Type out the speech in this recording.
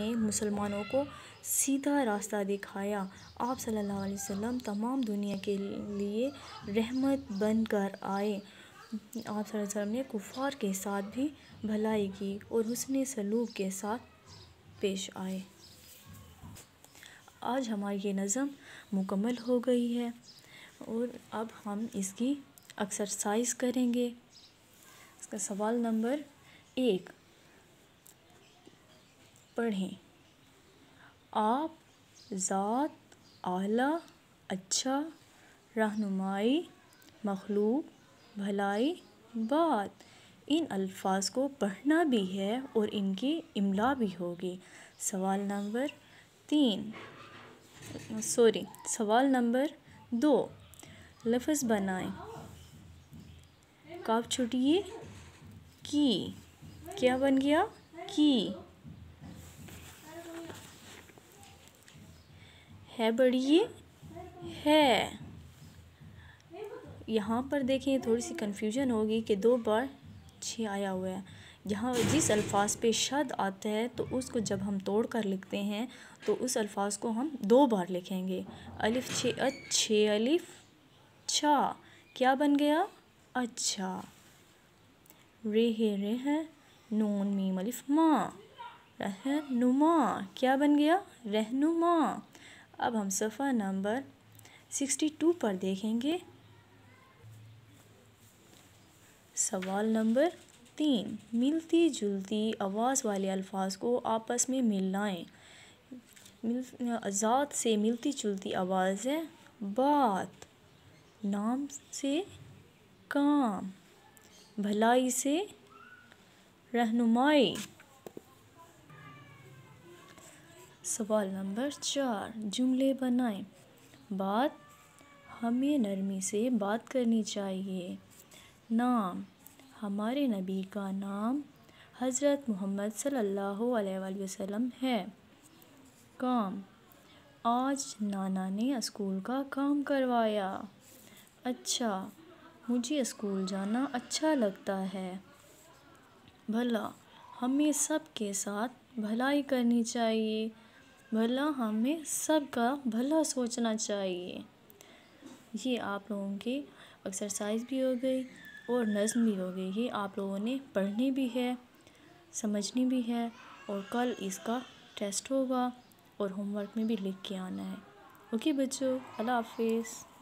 ने मुसलमानों को सीधा रास्ता दिखाया आप सल्लल्लाहु अलैहि वसल्लम तमाम दुनिया के लिए रहमत बनकर आए आप वसल्लम ने कुफार के साथ भी भलाई की और उसने सलूक के साथ पेश आए आज हमारी ये नज़म मुकम्मल हो गई है और अब हम इसकी एक्सरसाइज करेंगे इसका सवाल नंबर एक पढ़ें आप ज़ात आला अच्छा रहनुमाई मखलूक भलाई बात इन अल्फाज को पढ़ना भी है और इनकी इमला भी होगी सवाल नंबर तीन सॉरी सवाल नंबर दो लफ्ज़ बनाएं काफ छुटिए की क्या बन गया की है बड़ी ये है यहाँ पर देखें थोड़ी सी कन्फ्यूजन होगी कि दो बार छ आया हुआ है यहाँ जिस अल्फाज पे शद आता है तो उसको जब हम तोड़ कर लिखते हैं तो उस अल्फाज को हम दो बार लिखेंगे अलिफ छः अच्छे अलिफ छा क्या बन गया अच्छा रेह रेह नून मीम अलिफ माँ रहनुमा क्या बन गया रहनुमा अब हम सफ़ा नंबर सिक्सटी टू पर देखेंगे सवाल नंबर तीन मिलती जुलती आवाज़ वाले अल्फाज को आपस में मिलनाएँ मिल ज़ात से मिलती जुलती आवाज़ है बात नाम से काम भलाई से रहनुमाई सवाल नंबर चार जुमले बनाएं बात हमें नरमी से बात करनी चाहिए नाम हमारे नबी का नाम हज़रत मोहम्मद सल्लल्लाहु अलैहि वसल्लम है काम आज नाना ने स्कूल का काम करवाया अच्छा मुझे स्कूल जाना अच्छा लगता है भला हमें सब के साथ भलाई करनी चाहिए भला हमें सबका भला सोचना चाहिए ये आप लोगों की एक्सरसाइज भी हो गई और नज़म भी हो गई ये आप लोगों ने पढ़नी भी है समझनी भी है और कल इसका टेस्ट होगा और होमवर्क में भी लिख के आना है ओके बच्चों अल्लाह हाफिज़